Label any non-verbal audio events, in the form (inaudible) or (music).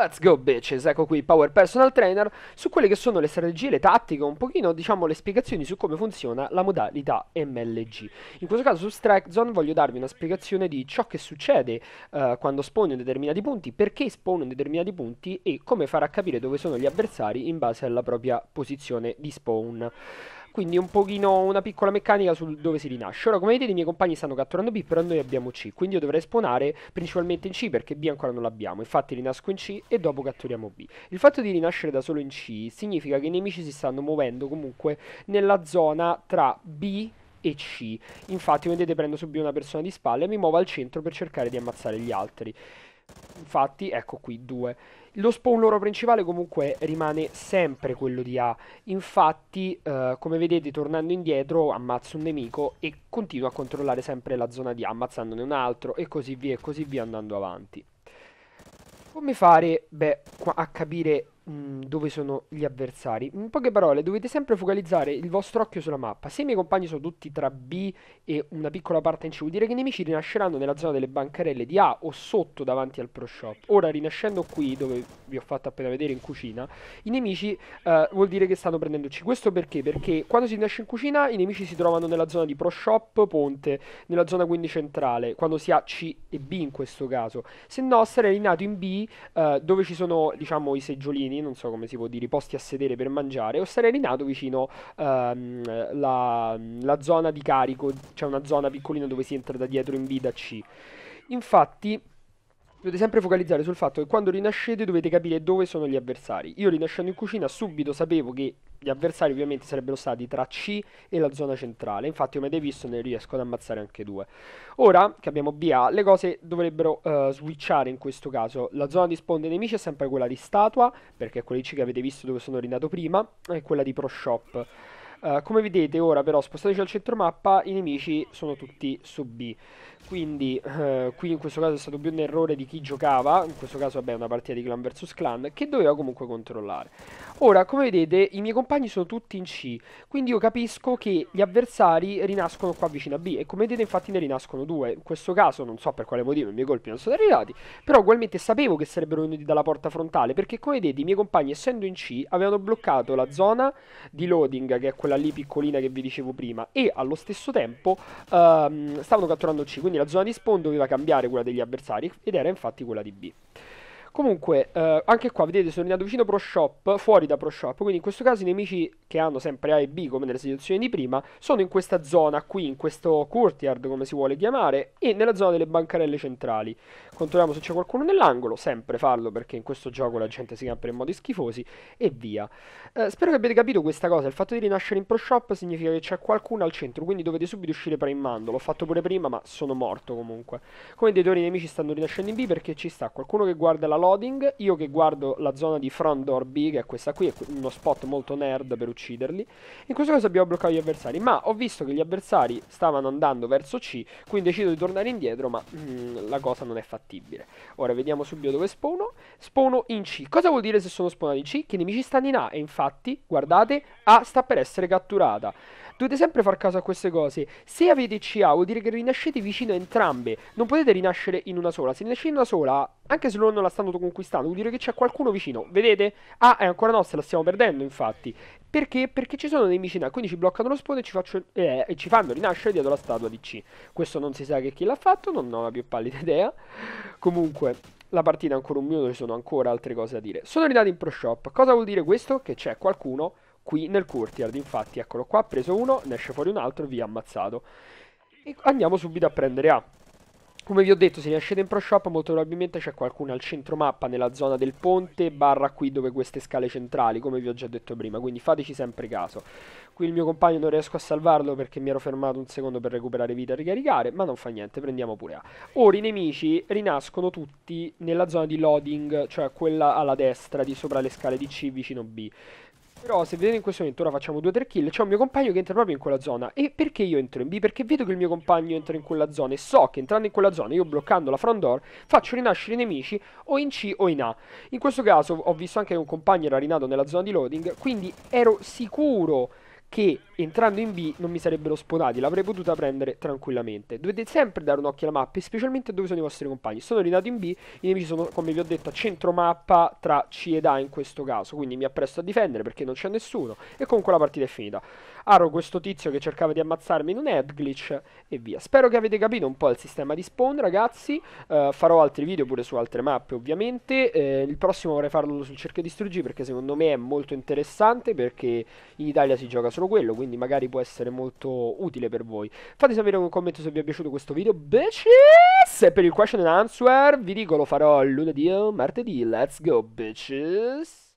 Let's go bitches, ecco qui Power Personal Trainer su quelle che sono le strategie, le tattiche, un pochino diciamo le spiegazioni su come funziona la modalità MLG. In questo caso su Strike Zone voglio darvi una spiegazione di ciò che succede uh, quando spawno determinati punti, perché spawno determinati punti e come farà capire dove sono gli avversari in base alla propria posizione di spawn. Quindi un pochino una piccola meccanica su dove si rinasce. Ora, come vedete, i miei compagni stanno catturando B, però noi abbiamo C. Quindi io dovrei spawnare principalmente in C perché B ancora non l'abbiamo. Infatti rinasco in C e dopo catturiamo B. Il fatto di rinascere da solo in C significa che i nemici si stanno muovendo comunque nella zona tra B e C. Infatti, come vedete, prendo subito una persona di spalle e mi muovo al centro per cercare di ammazzare gli altri. Infatti, ecco qui, 2. Lo spawn loro principale comunque rimane sempre quello di A. Infatti, eh, come vedete, tornando indietro, ammazzo un nemico e continuo a controllare sempre la zona di A, ammazzandone un altro, e così via, e così via, andando avanti. Come fare, beh, a capire Mm, dove sono gli avversari. In poche parole, dovete sempre focalizzare il vostro occhio sulla mappa. Se i miei compagni sono tutti tra B e una piccola parte in C, vuol dire che i nemici rinasceranno nella zona delle bancarelle di A o sotto davanti al pro shop. Ora, rinascendo qui, dove vi ho fatto appena vedere in cucina, i nemici uh, vuol dire che stanno prendendo C. Questo perché? Perché quando si rinasce in cucina, i nemici si trovano nella zona di pro shop, ponte, nella zona quindi centrale, quando si ha C e B in questo caso. Se no, sarei rinato in B, uh, dove ci sono, diciamo, i seggiolini non so come si può dire, i posti a sedere per mangiare, o sarei rinato vicino ehm, la, la, zona di carico, c'è cioè una zona piccolina dove si entra da dietro in vita C. Infatti Dovete sempre focalizzare sul fatto che quando rinascete dovete capire dove sono gli avversari. Io rinascendo in cucina subito sapevo che gli avversari ovviamente sarebbero stati tra C e la zona centrale. Infatti come avete visto ne riesco ad ammazzare anche due. Ora che abbiamo BA le cose dovrebbero uh, switchare in questo caso. La zona di spawn dei nemici è sempre quella di statua perché è quella di C che avete visto dove sono rinato prima e quella di pro shop. Eh, come vedete ora però spostateci al centro mappa, i nemici sono tutti su B. Quindi uh, qui in questo caso è stato più un errore di chi giocava, in questo caso vabbè una partita di clan vs clan, che doveva comunque controllare. Ora come vedete i miei compagni sono tutti in C, quindi io capisco che gli avversari rinascono qua vicino a B e come vedete infatti ne rinascono due. In questo caso non so per quale motivo i miei colpi non sono arrivati, però ugualmente sapevo che sarebbero venuti dalla porta frontale perché come vedete i miei compagni essendo in C avevano bloccato la zona di loading che è quella quella lì piccolina che vi dicevo prima, e allo stesso tempo ehm, stavano catturando C, quindi la zona di spawn doveva cambiare quella degli avversari ed era infatti quella di B. Comunque, eh, anche qua vedete sono andato vicino Pro Shop, fuori da Pro Shop, quindi in questo caso i nemici che hanno sempre A e B come nelle situazioni di prima sono in questa zona qui, in questo courtyard come si vuole chiamare e nella zona delle bancarelle centrali. Controlliamo se c'è qualcuno nell'angolo, sempre farlo perché in questo gioco la gente si campa in modi schifosi e via. Eh, spero che abbiate capito questa cosa, il fatto di rinascere in Pro Shop significa che c'è qualcuno al centro, quindi dovete subito uscire mando, l'ho fatto pure prima ma sono morto comunque. Come vedete ora i nemici stanno rinascendo in B perché ci sta qualcuno che guarda la loading, io che guardo la zona di front door B, che è questa qui, è uno spot molto nerd per ucciderli. In questo caso abbiamo bloccato gli avversari, ma ho visto che gli avversari stavano andando verso C, quindi decido di tornare indietro, ma mm, la cosa non è fattibile. Ora vediamo subito dove spawno. Spawno in C. Cosa vuol dire se sono spawnato in C? Che i nemici stanno in A e infatti, guardate, A sta per essere catturata. Dovete sempre far caso a queste cose. Se avete CA vuol dire che rinascete vicino a entrambe. Non potete rinascere in una sola. Se rinascete in una sola, anche se loro non la stanno andando conquistando, vuol dire che c'è qualcuno vicino. Vedete? Ah, è eh, ancora nostra, la stiamo perdendo, infatti. Perché? Perché ci sono dei vicini, ah, quindi ci bloccano lo spawn e ci, faccio, eh, e ci fanno rinascere dietro la statua di C. Questo non si sa che chi l'ha fatto, non ho la più pallida (laughs) idea. Comunque, la partita è ancora un minuto, ci sono ancora altre cose da dire. Sono ridati in pro shop. Cosa vuol dire questo? Che c'è qualcuno qui nel courtyard. Infatti, eccolo qua, ha preso uno, ne esce fuori un altro e vi ha ammazzato. E andiamo subito a prendere A. Come vi ho detto, se riescete in Pro Shop molto probabilmente c'è qualcuno al centro mappa, nella zona del ponte, barra qui dove queste scale centrali, come vi ho già detto prima, quindi fateci sempre caso. Qui il mio compagno non riesco a salvarlo perché mi ero fermato un secondo per recuperare vita e ricaricare, ma non fa niente, prendiamo pure A. Ora i nemici rinascono tutti nella zona di loading, cioè quella alla destra, di sopra le scale di C vicino B però se vedete in questo momento, ora facciamo 2-3 kill, c'è un mio compagno che entra proprio in quella zona. E perché io entro in B? Perché vedo che il mio compagno entra in quella zona e so che entrando in quella zona, io bloccando la front door, faccio rinascere i nemici o in C o in A. In questo caso ho visto anche che un compagno era rinato nella zona di loading, quindi ero sicuro che entrando in B non mi sarebbero sponati, l'avrei potuta prendere tranquillamente. Dovete sempre dare un occhio alla mappa, specialmente dove sono i vostri compagni. Sono arrivato in B, i nemici sono, come vi ho detto, a centro mappa tra C ed A in questo caso, quindi mi appresto a difendere perché non c'è nessuno e comunque la partita è finita aro questo tizio che cercava di ammazzarmi in un head glitch e via. Spero che avete capito un po' il sistema di spawn, ragazzi. Uh, farò altri video pure su altre mappe, ovviamente. Uh, il prossimo vorrei farlo sul cerchio distruggi perché secondo me è molto interessante perché in Italia si gioca solo quello, quindi magari può essere molto utile per voi. Fate sapere con un commento se vi è piaciuto questo video, bitches! E per il question and answer vi dico lo farò lunedì o martedì. Let's go, bitches!